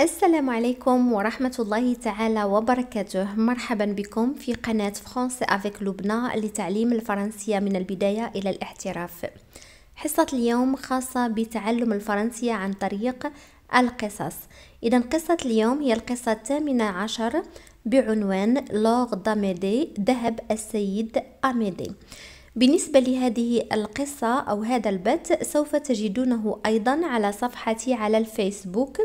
السلام عليكم ورحمة الله تعالى وبركاته مرحبا بكم في قناة فرانس أفيك لبنى لتعليم الفرنسية من البداية إلى الاحتراف حصة اليوم خاصة بتعلم الفرنسية عن طريق القصص إذا قصة اليوم هي القصة الثامنة عشر بعنوان لوغ داميدي ذهب السيد أميدي بالنسبة لهذه القصة أو هذا البت سوف تجدونه أيضا على صفحتي على الفيسبوك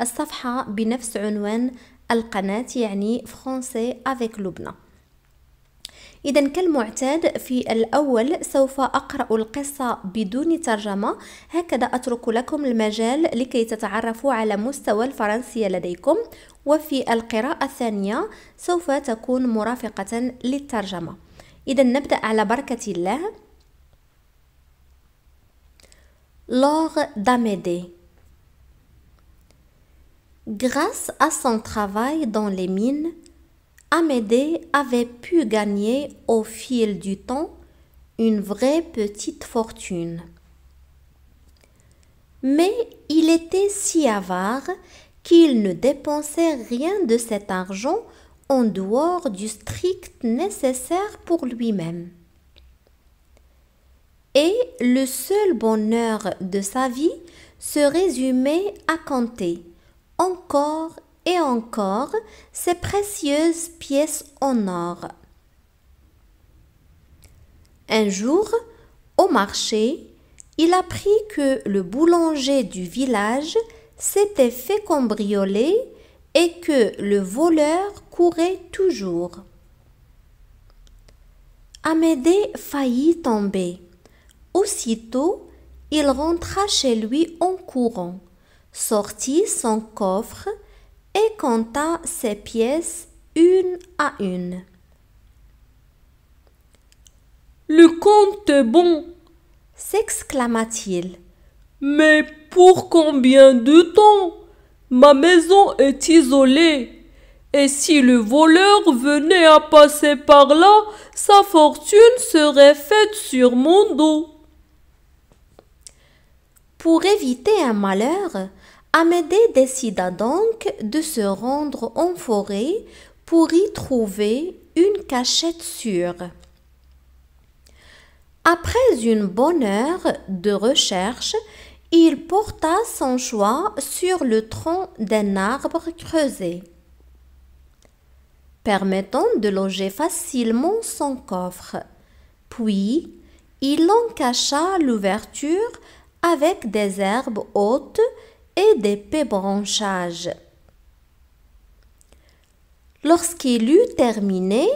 الصفحة بنفس عنوان القناة يعني فرونسي افيك لبنى إذا كالمعتاد في الأول سوف أقرأ القصة بدون ترجمة هكذا أترك لكم المجال لكي تتعرفوا على مستوى الفرنسية لديكم وفي القراءة الثانية سوف تكون مرافقة للترجمة إذا نبدأ على بركة الله لور داميدي Grâce à son travail dans les mines, Amédée avait pu gagner au fil du temps une vraie petite fortune. Mais il était si avare qu'il ne dépensait rien de cet argent en dehors du strict nécessaire pour lui-même. Et le seul bonheur de sa vie se résumait à compter encore et encore ces précieuses pièces en or. Un jour, au marché, il apprit que le boulanger du village s'était fait cambrioler et que le voleur courait toujours. Amédée faillit tomber. Aussitôt, il rentra chez lui en courant sortit son coffre et compta ses pièces une à une. Le compte est bon, s'exclama-t-il. Mais pour combien de temps Ma maison est isolée, et si le voleur venait à passer par là, sa fortune serait faite sur mon dos. Pour éviter un malheur, Amédée décida donc de se rendre en forêt pour y trouver une cachette sûre. Après une bonne heure de recherche, il porta son choix sur le tronc d'un arbre creusé, permettant de loger facilement son coffre. Puis, il en cacha l'ouverture avec des herbes hautes d'épais des Lorsqu'il eut terminé,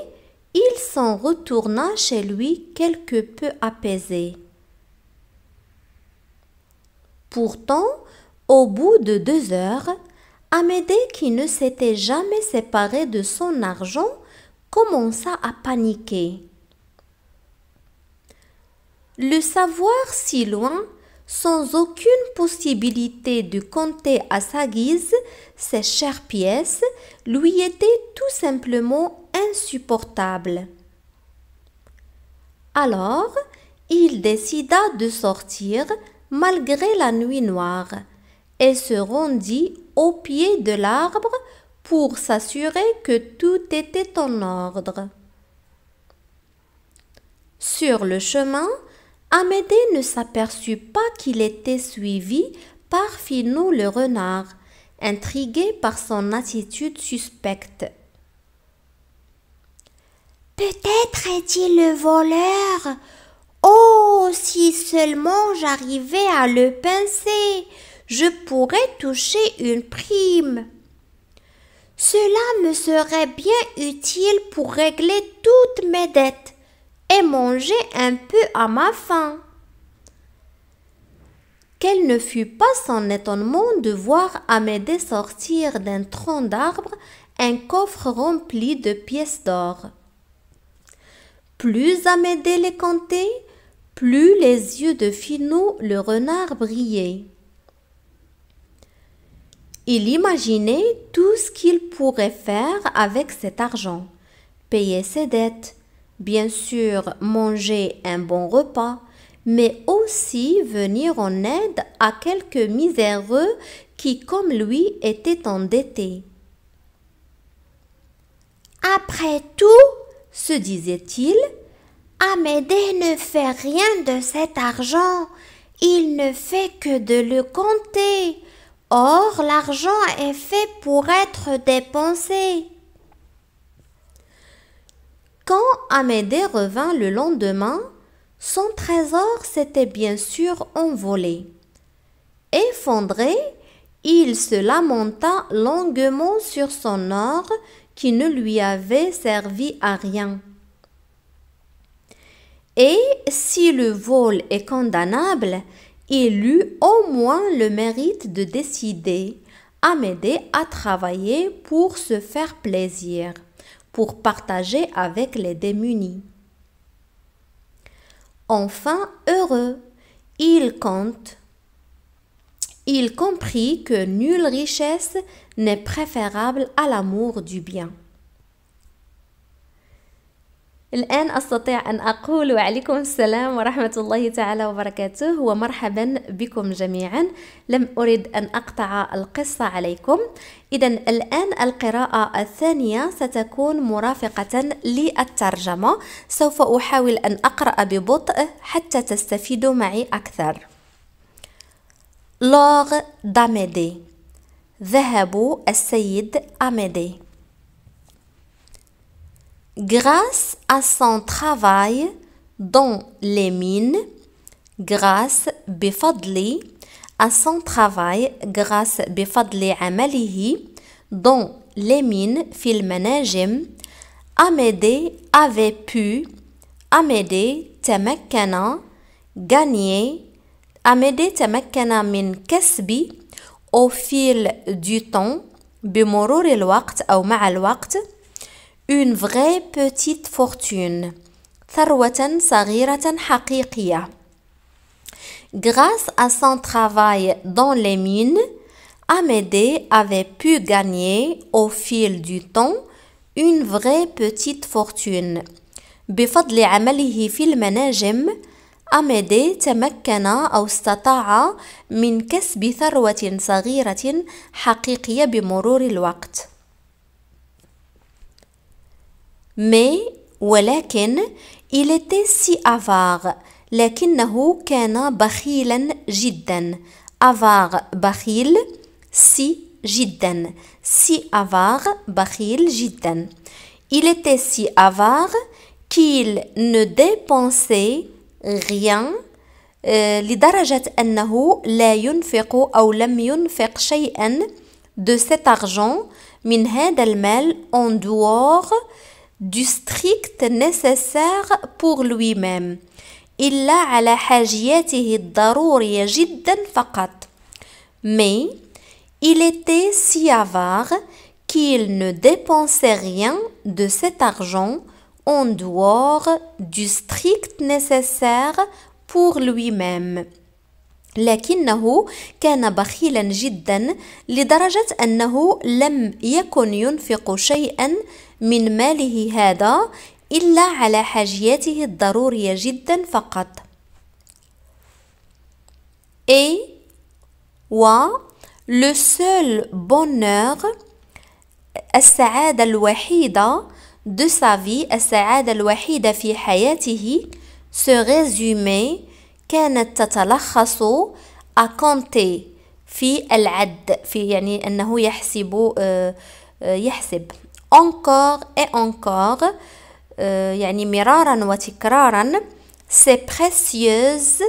il s'en retourna chez lui quelque peu apaisé. Pourtant, au bout de deux heures, Amédée, qui ne s'était jamais séparé de son argent, commença à paniquer. Le savoir si loin sans aucune possibilité de compter à sa guise ces chères pièces, lui étaient tout simplement insupportables. Alors, il décida de sortir malgré la nuit noire et se rendit au pied de l'arbre pour s'assurer que tout était en ordre. Sur le chemin, Amédée ne s'aperçut pas qu'il était suivi par Finot le renard, intrigué par son attitude suspecte. Peut-être est-il le voleur. Oh, si seulement j'arrivais à le pincer, je pourrais toucher une prime. Cela me serait bien utile pour régler toutes mes dettes et manger un peu à ma faim. Quel ne fut pas son étonnement de voir Amédée sortir d'un tronc d'arbre un coffre rempli de pièces d'or. Plus Amédée les comptait, plus les yeux de Finot le renard brillaient. Il imaginait tout ce qu'il pourrait faire avec cet argent, payer ses dettes, Bien sûr, manger un bon repas, mais aussi venir en aide à quelques miséreux qui, comme lui, étaient endettés. Après tout, se disait-il, Amédée ne fait rien de cet argent, il ne fait que de le compter. Or, l'argent est fait pour être dépensé. Quand Amédée revint le lendemain, son trésor s'était bien sûr envolé. Effondré, il se lamenta longuement sur son or qui ne lui avait servi à rien. Et si le vol est condamnable, il eut au moins le mérite de décider. Amédée a travaillé pour se faire plaisir pour partager avec les démunis. Enfin heureux, il compte. Il comprit que nulle richesse n'est préférable à l'amour du bien. الآن أستطيع أن أقول وعليكم السلام ورحمة الله تعالى وبركاته ومرحبا بكم جميعا لم أرد أن أقطع القصة عليكم إذا الآن القراءة الثانية ستكون مرافقة للترجمة سوف أحاول أن أقرأ ببطء حتى تستفيدوا معي أكثر لوغ داميدي ذهب السيد أميدي grâce à son travail dans les mines, grâce bifadli, à son travail grâce à عمله dans les mines في Amédée avait pu Amédée تمكن gagner Amédée تمكن min, Kesbi au fil du temps بمرور الوقت ou مع الوقت une vraie petite fortune. Grâce à son travail dans les mines, Amédée avait pu gagner au fil du temps une vraie petite fortune. بفضل عمله في المناجم أميدي تمكن أو استطاع من كسب ثروة صغيرة حقيقية بمرور الوقت mais ولكن il était si avare لكنه كان بخيلا جدا avare بخيل si جدا si avare بخيل جدا il était si avare qu'il ne dépensait rien لدرجة أنه لا ينفق أو لم ينفق شيئا de cet argent من هذا المال en dehors du strict nécessaire pour lui-même. إلا la حاجياته الضرورية جدا fakat Mais il était si avare qu'il ne dépensait rien de cet argent en dehors du strict nécessaire pour lui-même. لكنه كان بخيلا جدا لدرجة أنه لم يكن ينفق شيئا من ماله هذا إلا على حاجياته الضرورية جدا فقط اي و le seul bonheur السعادة الوحيدة de sa vie السعادة الوحيدة في حياته se résumé كانت تتلخص à compter في العد في يعني أنه يحسب آه، آه، يحسب encore et encore يعني مرارا وتكرارا ces précieuses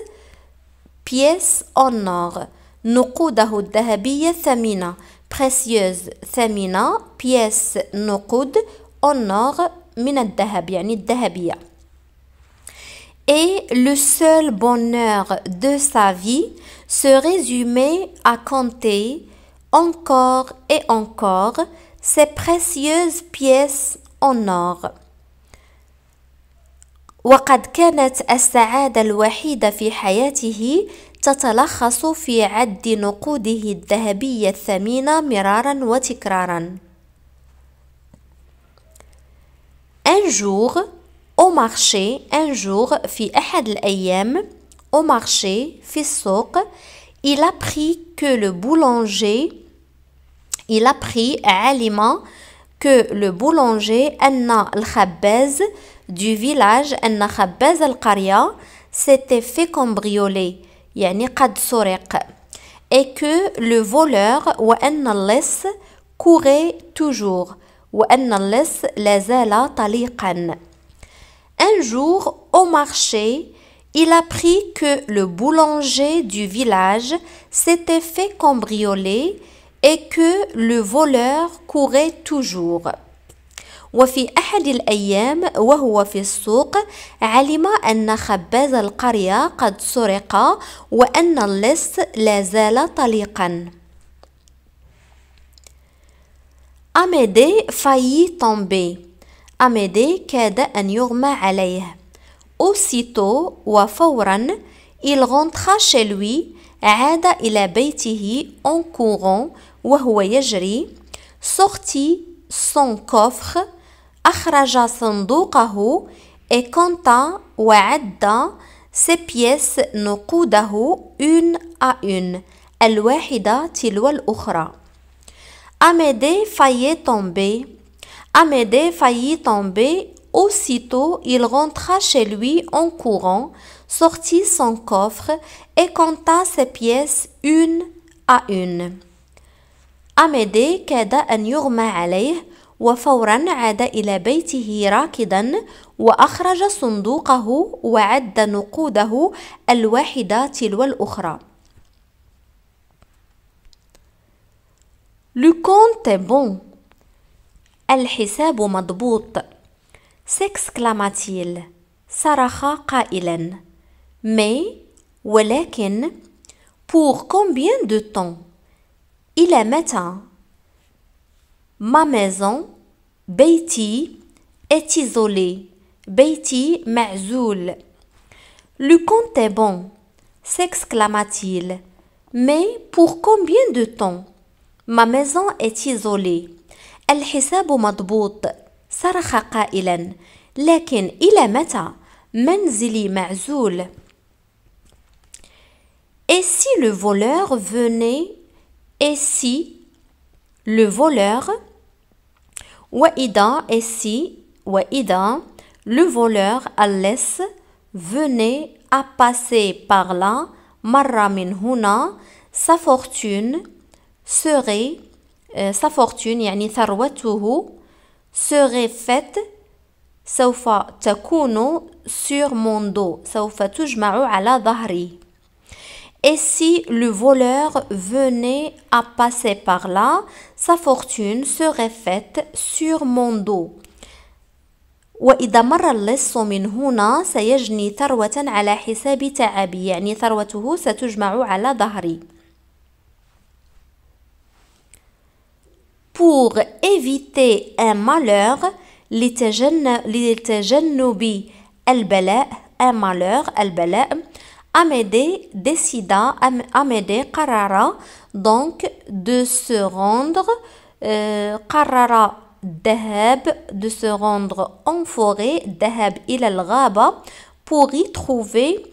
pièces en or نقوده الذهبية ثمينة précieuse thamina, pièces nukud, en or من الذهب يعني Et le seul bonheur de sa vie se résumait à compter encore et encore ces précieuses pièces en or. وقد كانت السعادة الوحيدة في حياته تتلخص في عد نقوده الذهبية الثمينة مرارا وتكرارا. Un jour, au marché, un jour, في أحد الأيام, au marché, في السوق, il apprit que le boulanger Il apprit à Alima que le boulanger Anna al du village Anna al s'était fait cambrioler, et que le voleur wa courait toujours Un jour au marché, il apprit que le boulanger du village s'était fait cambrioler et que le voleur courait toujours. وفي أحد الأيام وهو في السوق علم أن خباز القرية قد سرق وأن اللص لا زال طليقا أميدي فاي تومبي أميدي كاد أن يغمى عليه أوسيتو وفورا إلغونتخا شلوي عاد إلى بيته en courant sortit son coffre أخرج صندوقه et compta وعد ses pièces نقوده une à une الواحدة تلو الأخرى Amédée faillit tomber. Amédée faillit tomber. Aussitôt, il rentra chez lui en courant, sortit son coffre et compta ses pièces une à une. أميدي كاد أن يغمى عليه وفورا عاد إلى بيته راكضا وأخرج صندوقه وعد نقوده الواحدة تلو الأخرى لو كونت بون الحساب مضبوط سكسكلاماتيل صرخ قائلا مي ولكن pour combien de temps Il est matin. Ma maison, Beiti, est isolée. Beiti ma'zoul. Le compte est bon, s'exclama-t-il. Mais pour combien de temps Ma maison est isolée. الحساب مضبوط صرخ قائلا لكن إلى متى منزلي معزول Et si le voleur venait et si le voleur Waïda et si Waïda le voleur Alès venait à passer par là Marramin Huna sa fortune serait euh, sa fortune يعني ثروته serait faite saufa Takuno, sur mon dos سوف تجمع ala ظهري et si le voleur venait à passer par là, sa fortune serait faite sur mon dos. وإذا مر اللص من هنا سيجني ثروة على حساب تعبي يعني ثروته ستجمع على ظهري Pour éviter un malheur, لتجنب البلاء un malheur, البلاء Amédée décida, Amédée donc de se rendre, euh, de se rendre en forêt, Il pour y trouver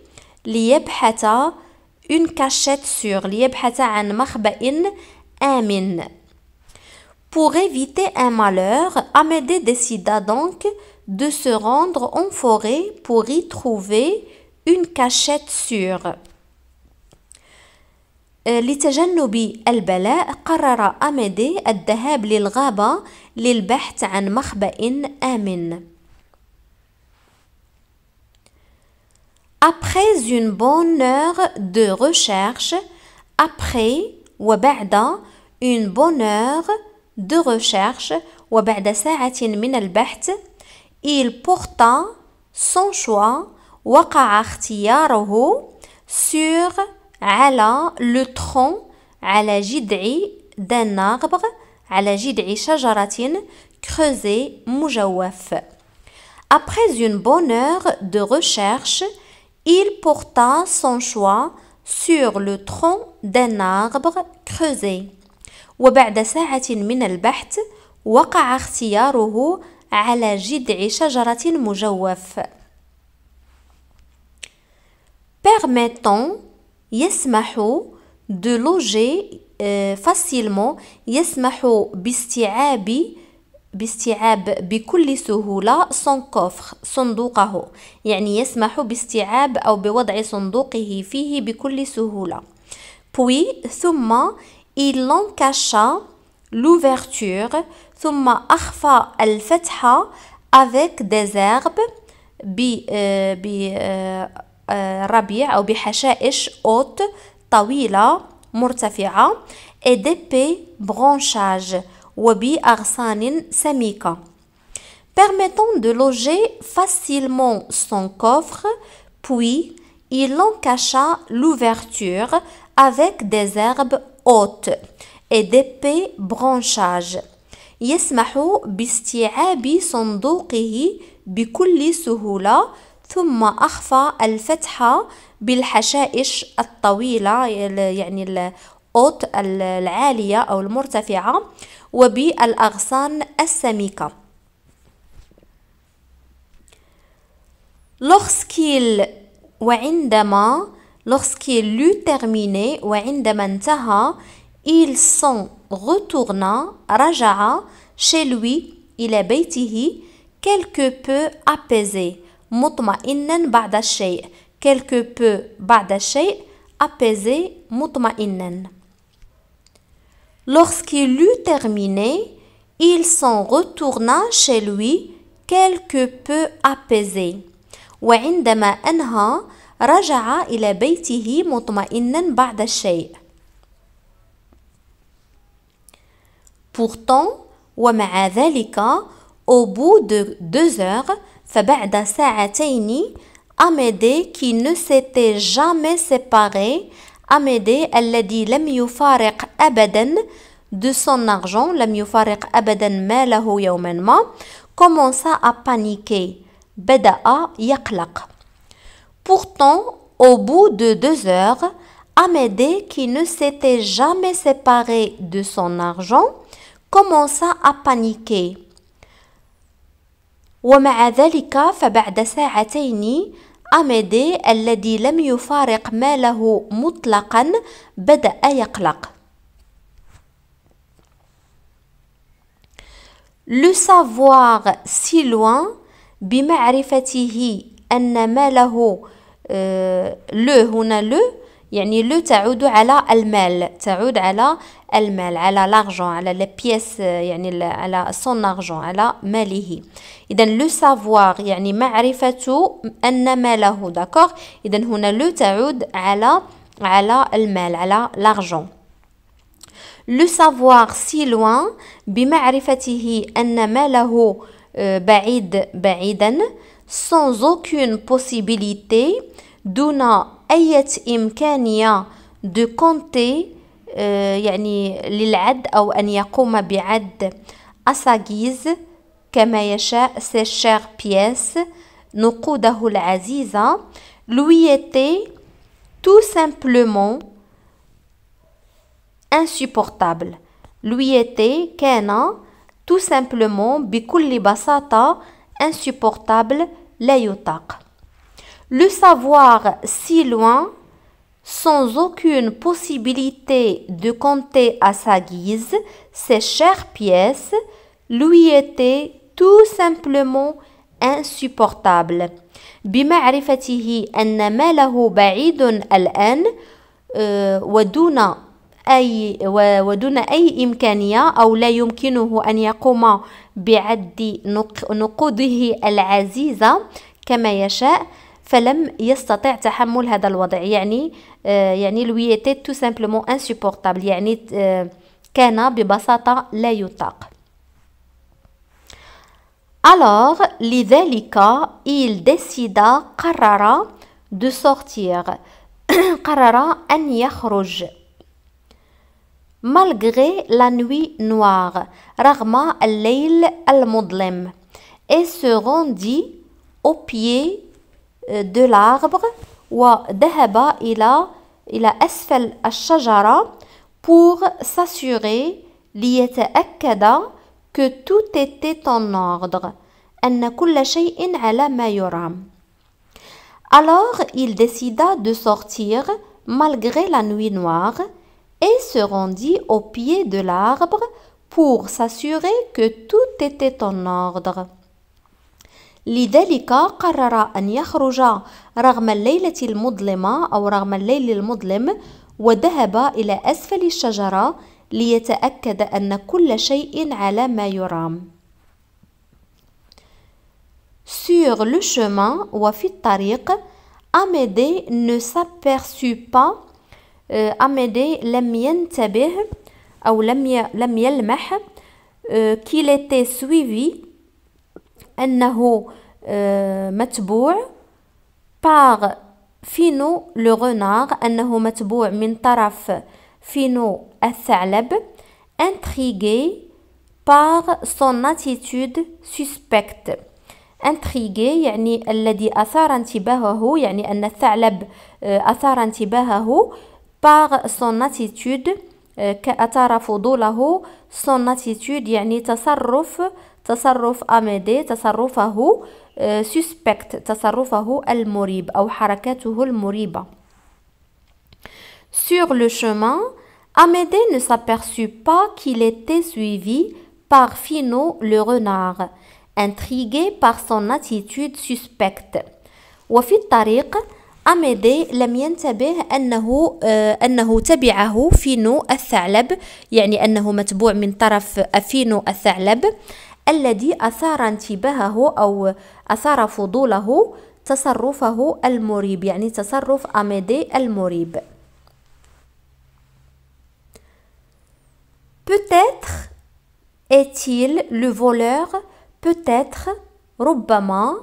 une cachette sur an Pour éviter un malheur, Amédée décida donc de se rendre en forêt pour y trouver une cachette sûre. Euh, لتجنب البلاء قرر أميدي الذهاب للغابة للبحث عن مخبأ آمن. Après une bonne heure de recherche, après وبعد une bonne heure de recherche وبعد ساعة من البحث, il porta son choix وقع اختياره سور على لو ترون على جذع دان على جذع شجرة كروزي مجوف. Après une bonne heure de recherche, il porta son choix sur le tronc d'un arbre creusé. وبعد ساعة من البحث وقع اختياره على جذع شجرة مجوف. permettant يسمح de loger facilement يسمح باستيعاب باستيعاب بكل سهولة son coffre صندوقه يعني يسمح باستيعاب أو بوضع صندوقه فيه بكل سهولة puis ثم il en cacha l'ouverture ثم أخفى الفتحة avec des herbes bi ou « أو بحشائش أوت طويلة مرتفعة et Branchage branchages arsanin »,« samika ». permettant de loger facilement son coffre puis il en cacha l'ouverture avec des herbes hautes et d'épais branchages يسمح باستيعاب صندوقه بكل سهوله ثم أخفى الفتحة بالحشائش الطويلة يعني الأوت العالية أو المرتفعة وبالأغصان السميكة lorsqu'il وعندما lorsqu'il لو terminé وعندما انتهى il s'en retourna رجع chez lui إلى بيته quelque peu apaisé مطمئنا بعد الشيء quelque peu بعد الشيء apaisé مطمئنا Lorsqu'il eut terminé, il s'en retourna chez lui quelque peu apaisé. وعندما أنهى رجع إلى بيته مطمئنا بعد الشيء. Pourtant, ومع ذلك, au bout de deux heures, فبعد ساعتين Amédée qui ne s'était jamais séparé Amédée dit لم يفارق abadan de son argent لم يفارق أبدا ماله يوما ما commença à paniquer بدأ yaklak. Pourtant, au bout de deux heures, Amédée, qui ne s'était jamais séparé de son argent, commença à paniquer. ومع ذلك فبعد ساعتين أميدي الذي لم يفارق ماله مطلقا بدأ يقلق Le savoir si loin بمعرفته أن ماله آه، le هنا le يعني لو تعود على المال تعود على المال على لارجون على لي بيس يعني على سون ارجون على ماله اذا لو سافوار يعني معرفه ان ماله داكوغ اذا هنا لو تعود على على المال على لارجون لو سافوار سي لوان بمعرفته ان ماله آه، بعيد بعيدا sans aucune possibilité دون أية إمكانية دو كونتي آه، يعني للعد أو أن يقوم بعد أساجيز كما يشاء سيشير بياس نقوده العزيزة lui تو سامبلومون simplement insupportable كان تو سامبلومون بكل بساطة انسوبورتابل لا يطاق le savoir si loin, sans aucune possibilité de compter à sa guise ses chères pièces, lui était tout simplement insupportable. بمعرفته أن له بعيد الآن ودون أي ودون أي إمكانية أو لا يمكنه أن يقوم بعد نقوده العزيزة كما يشاء فلم يستطع تحمل هذا الوضع يعني آه، يعني لوي تو سامبلومون انسوبورتابل يعني آه، كان ببساطة لا يطاق Alors, لذلك, il décida, قرر de sortir. قرر أن يخرج. Malgré la nuit noire, رغم الليل المظلم. Et se rendit au pied Euh, de l'arbre il a à chajara pour s'assurer que tout était en ordre Alors il décida de sortir malgré la nuit noire et se rendit au pied de l'arbre pour s'assurer que tout était en ordre. لذلك قرر أن يخرج رغم الليلة المظلمة أو رغم الليل المظلم وذهب إلى أسفل الشجرة ليتأكد أن كل شيء على ما يرام. Sur le chemin وفي الطريق أميدي ne s'aperçut pas أميدي لم ينتبه أو لم لم يلمح qu'il était suivi أنه آه، متبوع باغ فينو لو غونار أنه متبوع من طرف فينو الثعلب انتريغي par son attitude suspecte انتريغي يعني الذي أثار انتباهه يعني أن الثعلب آه، أثار انتباهه par son attitude آه، كأثار فضوله son attitude يعني تصرف تصرف أميدي تصرفه سوسبكت آه، تصرفه المريب أو حركاته المريبة Sur le chemin, Amédée ne s'aperçut pas qu'il était suivi par Finot le renard, intrigué par son attitude suspecte. وفي الطريق أميدي لم ينتبه أنه آه، أنه تبعه فينو الثعلب يعني أنه متبوع من طرف فينو الثعلب الذي أثار انتباهه أو أثار فضوله تصرفه المريب يعني تصرف أميدي المريب Peut-être est-il le voleur Peut-être ربما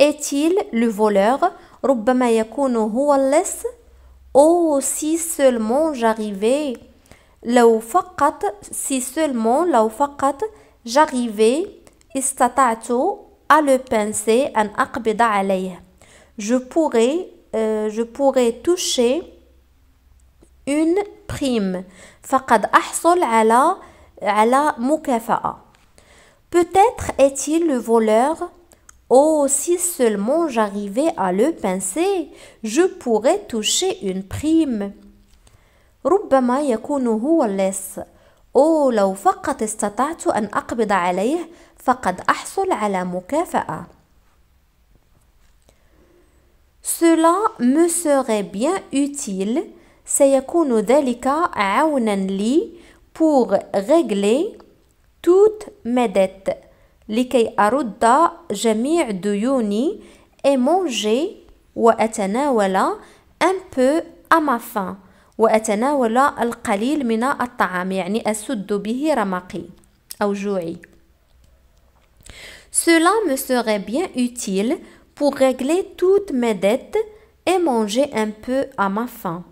est-il le voleur ربما يكون هو اللص او سي سولمون j'arrivais لو فقط سي سولمون لو فقط j'arrivais à le pincer an Je pourrais euh, je pourrais toucher une prime. Peut-être est-il le voleur Oh, si seulement j'arrivais à le pincer, je pourrais toucher une prime. Rubbama yakunu أوه لو فقط استطعت أن أقبض عليه فقد أحصل على مكافأة. Cela me serait bien utile. سيكون ذلك عونا لي pour régler توت mes لكي أرد جميع ديوني et manger وأتناول un peu à ma faim. وأتناول القليل من الطعام يعني أسد به رمقي أو جوعي Cela me serait bien utile pour régler toutes mes dettes et manger un peu à ma faim.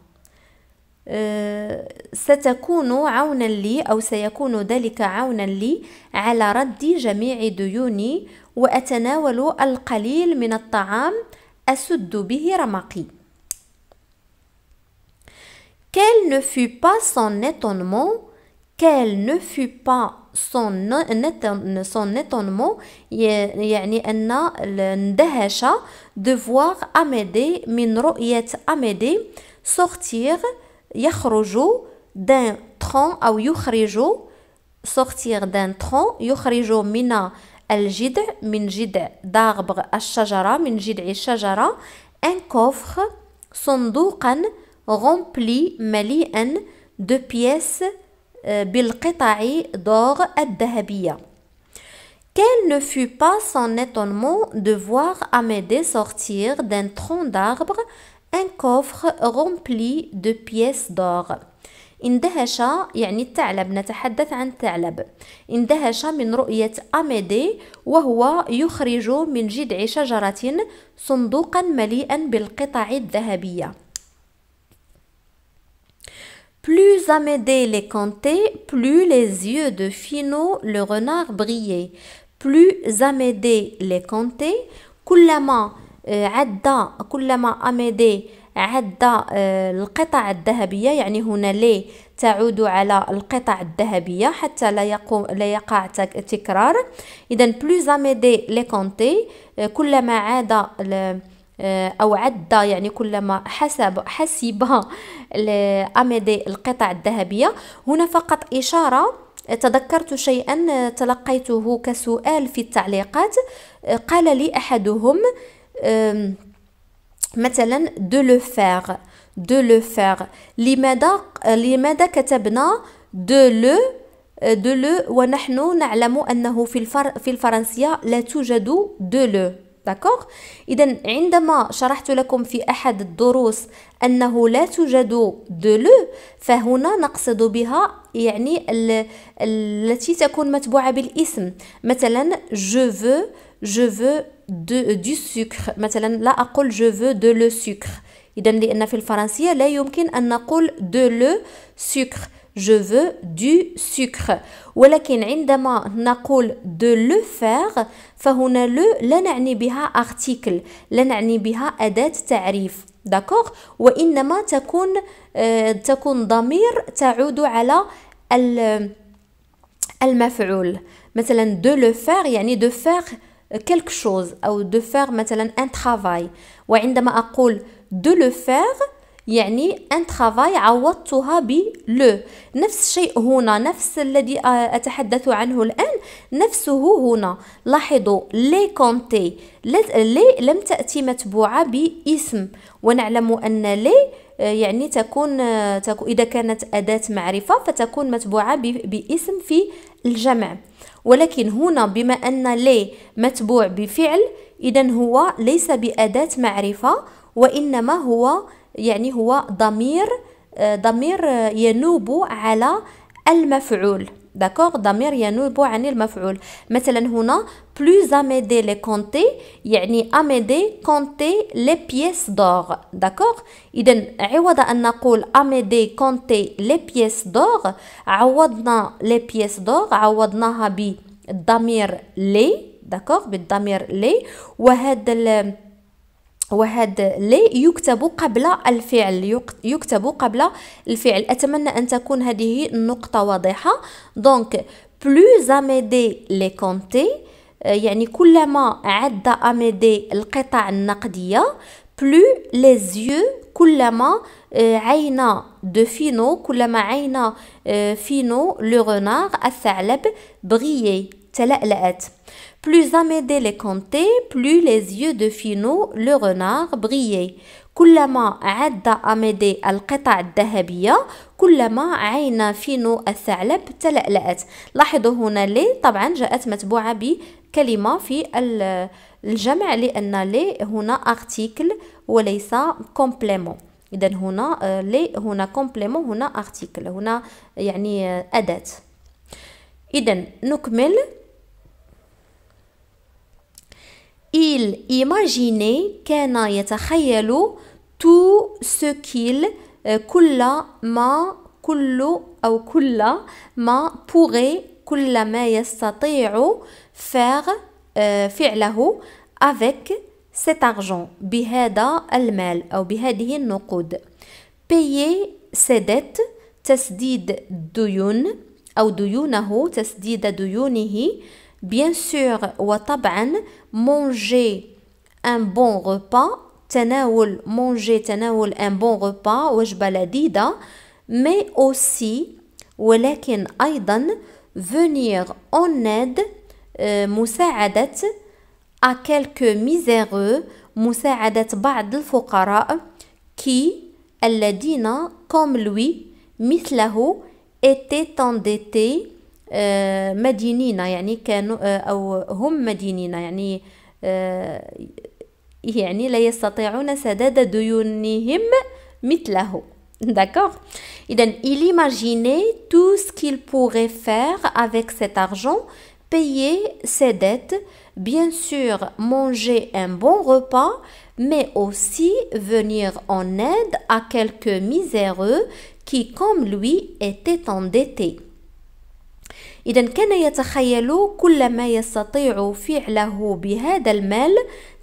Euh, ستكون عونا لي أو سيكون ذلك عونا لي على رد جميع ديوني وأتناول القليل من الطعام أسد به رمقي Quel ne fut pas son étonnement Quel ne fut pas son, éton, son étonnement يعني أن اندهش de voir Amédée من رؤية Amédée sortir يخرج d'un tronc ou يخرج sortir d'un tronc يخرج من الجذع من جذع d'arbre الشجرة من جذع الشجرة un coffre صندوقا غومبلي مليئا دو بيس بالقطع دور الذهبية Quel ne fut pas son étonnement de voir Amédée sortir d'un tronc d'arbre un coffre rempli de pièces d'or. اندهش يعني الثعلب نتحدث عن الثعلب اندهش من رؤية أميدي وهو يخرج من جذع شجرة صندوقا مليئا بالقطع الذهبية Plus Amédée les comptait, plus les yeux de Finot le renard brillaient. Plus Amédée les comptait, كلما عدى كلما أميدي عدى القطع الذهبية يعني هنا لي تعود على القطع الذهبية حتى لا يقوم لا يقع تكرار اذا بلوز أميدي لي كونتي كلما عاد آه، أو عد يعني كلما حسب حسب أمدي القطع الذهبية هنا فقط إشارة تذكرت شيئا تلقيته كسؤال في التعليقات آه، قال لي احدهم مثلا دو لو فيغ دو لو فيغ لماذا لماذا كتبنا دو لو دو لو ونحن نعلم انه في الفر في الفرنسيه لا توجد دو لو داكوغ اذا عندما شرحت لكم في احد الدروس انه لا توجد دو لو فهنا نقصد بها يعني التي تكون متبوعه بالاسم مثلا جو فو جو فو دو سكر مثلا لا اقول جو فو دو لو سكر اذا لان في الفرنسيه لا يمكن ان نقول دو لو سكر je veux du sucre ولكن عندما نقول de le faire فهنا le لا نعني بها article لا نعني بها أداة تعريف داكوغ وإنما تكون آه تكون ضمير تعود على المفعول مثلا de le faire يعني de faire quelque chose أو de faire مثلا un travail وعندما أقول de le faire يعني ان ترافاي عوضتها ب لو نفس الشيء هنا نفس الذي آه، اتحدث عنه الان نفسه هنا لاحظوا لي كونتي لي لم تاتي متبوعه باسم ونعلم ان لي آه، يعني تكون آه، اذا كانت اداه معرفه فتكون متبوعه باسم في الجمع ولكن هنا بما ان لي متبوع بفعل اذا هو ليس باداه معرفه وانما هو يعني هو ضمير آه، ضمير ينوب على المفعول داكوغ ضمير ينوب عن المفعول مثلا هنا بلوز اميدي لي كونتي يعني اميدي كونتي لي بيس دوغ داكوغ اذا عوض ان نقول اميدي كونتي لي بيس دوغ عوضنا لي بيس دوغ عوضناها بالضمير لي داكوغ بالضمير لي وهذا وهذا لي يكتب قبل الفعل يكتب قبل الفعل اتمنى ان تكون هذه النقطه واضحه دونك بلوز اميدي لي كونتي يعني كلما عد اميدي القطع النقديه بلو لي زيو كلما عينا دو فينو كلما عينا فينو لو رونار الثعلب بغيي تلألأت Plus Amédée les comptait, plus les yeux de فينو le renard, brillaient. كلما عد أميدي القطع الذهبية كلما عين فينو الثعلب تلألأت لاحظوا هنا لي طبعا جاءت متبوعة بكلمة في الجمع لأن لي هنا أرتيكل وليس كومبليمون إذا هنا لي هنا كومبليمون هنا أرتيكل هنا يعني أداة إذا نكمل Il imaginait كان يتخيل تو سو كيل كل ما كل أو كل ما بوغي كل ما يستطيع faire فعله افيك سيت ارجون بهذا المال أو بهذه النقود بيي سيدت تسديد الديون أو ديونه تسديد ديونه بيان سور وطبعا manger un bon repas تناول manger تناول un bon repas وجبه لذيذه, mais aussi ولكن أيضا venir en aide مساعدة euh, à quelques miséreux مساعدة بعض الفقراء qui الذين comme lui مثله étaient endettés يعني يعني لا يستطيعون سداد ديونهم مثله D'accord Il imaginait tout ce qu'il pourrait faire avec cet argent, payer ses dettes, bien sûr manger un bon repas, mais aussi venir en aide à quelques miséreux qui, comme lui, étaient endettés. إذا كان يتخيل كل ما يستطيع فعله بهذا المال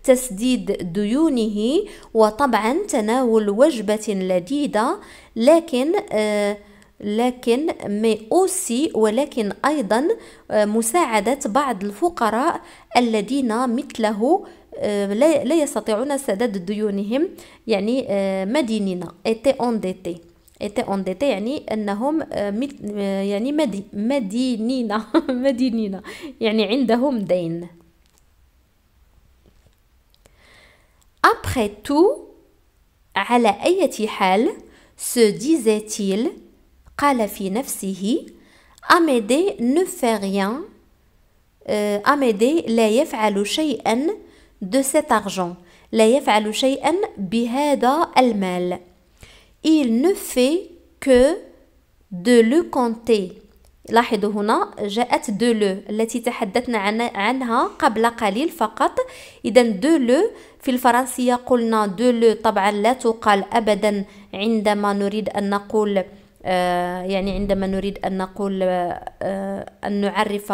تسديد ديونه وطبعا تناول وجبة لذيذة لكن آه لكن مي اوسي ولكن ايضا آه، مساعده بعض الفقراء الذين مثله آه، لا يستطيعون سداد ديونهم يعني مدينين ايتي اون ديتي ايتي اون ديتي يعني انهم يعني مدينين مدينين يعني عندهم دين Après tout, على أي حال, se disait-il, قال في نفسه, Amédée ne fait rien, euh, لا يفعل شيئا de cet argent, لا يفعل شيئا بهذا المال. il ne fait que de le compter لاحظوا هنا جاءت دو لو التي تحدثنا عنها قبل قليل فقط اذا دو لو في الفرنسيه قلنا دو لو طبعا لا تقال ابدا عندما نريد ان نقول آه، يعني عندما نريد ان نقول آه، آه، ان نعرف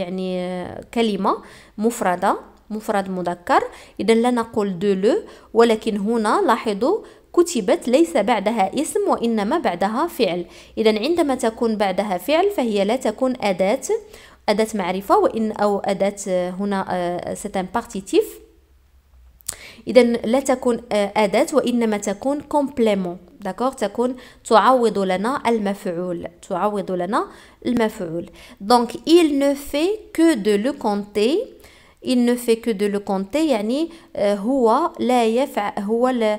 يعني كلمه مفرده مفرد مذكر اذا لا نقول دو لو ولكن هنا لاحظوا كتبت ليس بعدها اسم وإنما بعدها فعل إذا عندما تكون بعدها فعل فهي لا تكون أداة أداة معرفة وإن أو أداة هنا ستان بارتيتيف إذا لا تكون آه، أداة وإنما تكون كومبليمون داكوغ تكون تعوض لنا المفعول تعوض لنا المفعول دونك إل نو في كو دو لو كونتي il ne fait que de le compter يعني آه، هو لا يفعل هو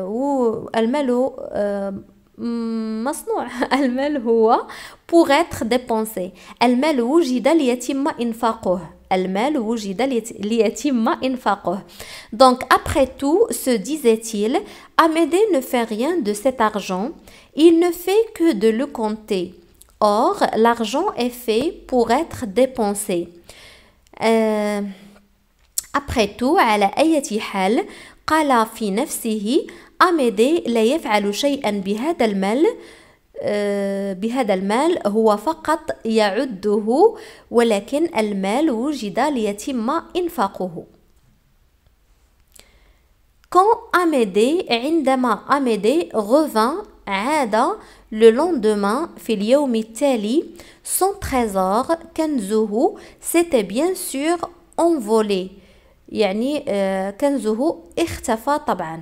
والمال مصنوع المال هو pour être dépensé المال وجد ليتم المال وجد ليتم donc après tout se disait-il Amédée ne fait rien de cet argent il ne fait que de le compter or l'argent est fait pour être dépensé euh, après tout la ayati حال قال في نفسه أميدي لا يفعل شيئا بهذا المال آه، بهذا المال هو فقط يعده ولكن المال وجد ليتم إنفاقه Quand Amédée, عندما Amédée revint, عاد le lendemain في اليوم التالي son trésor كنزه s'était bien sûr envolé Euh, يعني آه، كنزه اختفى طبعا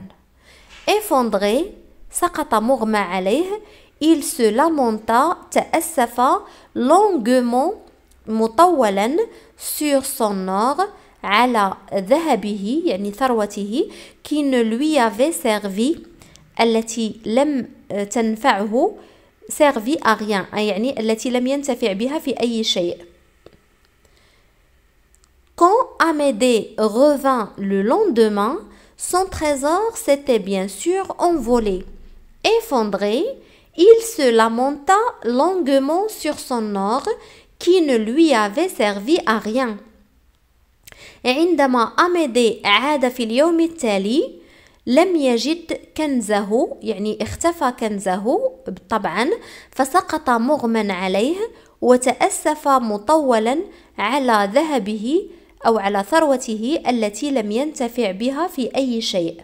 افوندري سقط مغمى عليه il se lamenta تأسف longuement مطولا sur son or على ذهبه يعني ثروته qui ne lui avait servi التي لم آه، تنفعه servi à rien يعني التي لم ينتفع بها في أي شيء Amédée revint le lendemain, son trésor s'était bien sûr envolé. Effondré, il se lamenta longuement sur son or qui ne lui avait servi à rien. عندما أميدي عاد في اليوم التالي لم يجد كنزه يعني اختفى كنزه طبعا فسقط مغمى عليه وتأسف مطولا على ذهبه أو على ثروته التي لم ينتفع بها في أي شيء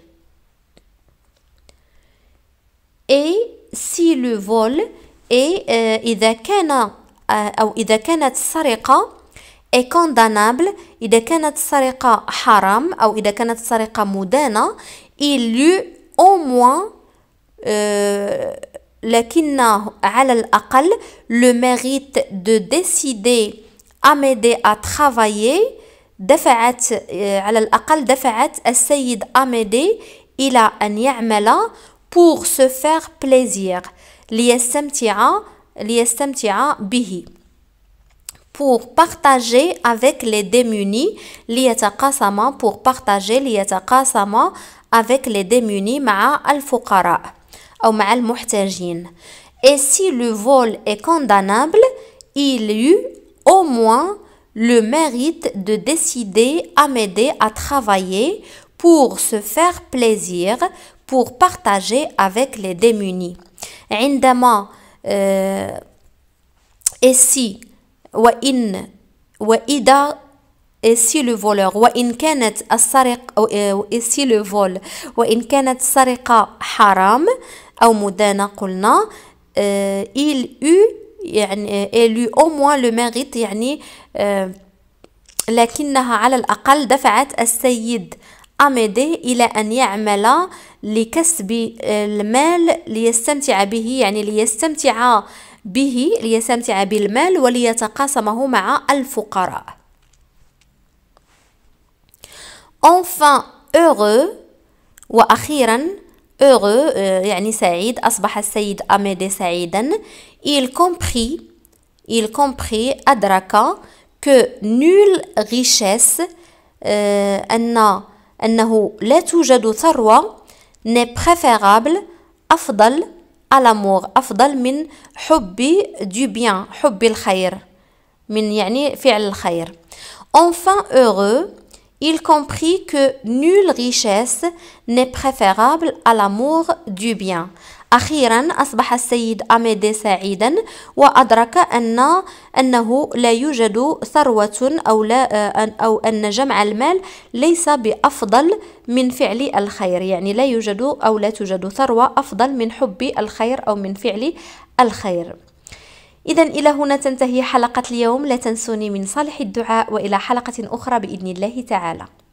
اي سي لو فول اي إذا كان euh, أو إذا كانت السرقة اي كوندانابل إذا كانت السرقة حرام أو إذا كانت السرقة مدانة اي لو او moins euh, لكن لكنه على الأقل لو mérite دو ديسيدي à m'aider دفعت على الأقل دفعت السيد أميدي إلى أن يعمل pour se faire plaisir ليستمتع ليستمتع به pour partager avec les démunis ليتقاسم pour partager ليتقاسم avec les démunis مع الفقراء أو مع المحتاجين et si le vol est condamnable il eut au moins le mérite de décider à m'aider à travailler pour se faire plaisir, pour partager avec les démunis. عندما euh, et si وإن وإذا et si le voleur وإن كانت السرقة et si le vol وإن كانت السرقة haram, أو مدانة قلنا il eut يعني إيلو أو موان لو ميريت يعني لكنها على الأقل دفعت السيد أميدي إلى أن يعمل لكسب المال ليستمتع به يعني ليستمتع به ليستمتع بالمال وليتقاسمه مع الفقراء enfin heureux وأخيرا heureux يعني سعيد أصبح السيد أميدي سعيدا il comprit, il comprit, adraka, que nulle richesse, euh, n'est préférable, afdal, à l'amour, afdal min hubbi du bien, hubbi l'khayr, « min yani fi'l Enfin heureux, il comprit que nulle richesse n'est préférable à l'amour du bien. أخيرا أصبح السيد أميدي سعيدا وأدرك أن أنه لا يوجد ثروة أو, لا أو أن جمع المال ليس بأفضل من فعل الخير يعني لا يوجد أو لا توجد ثروة أفضل من حب الخير أو من فعل الخير إذا إلى هنا تنتهي حلقة اليوم لا تنسوني من صالح الدعاء وإلى حلقة أخرى بإذن الله تعالى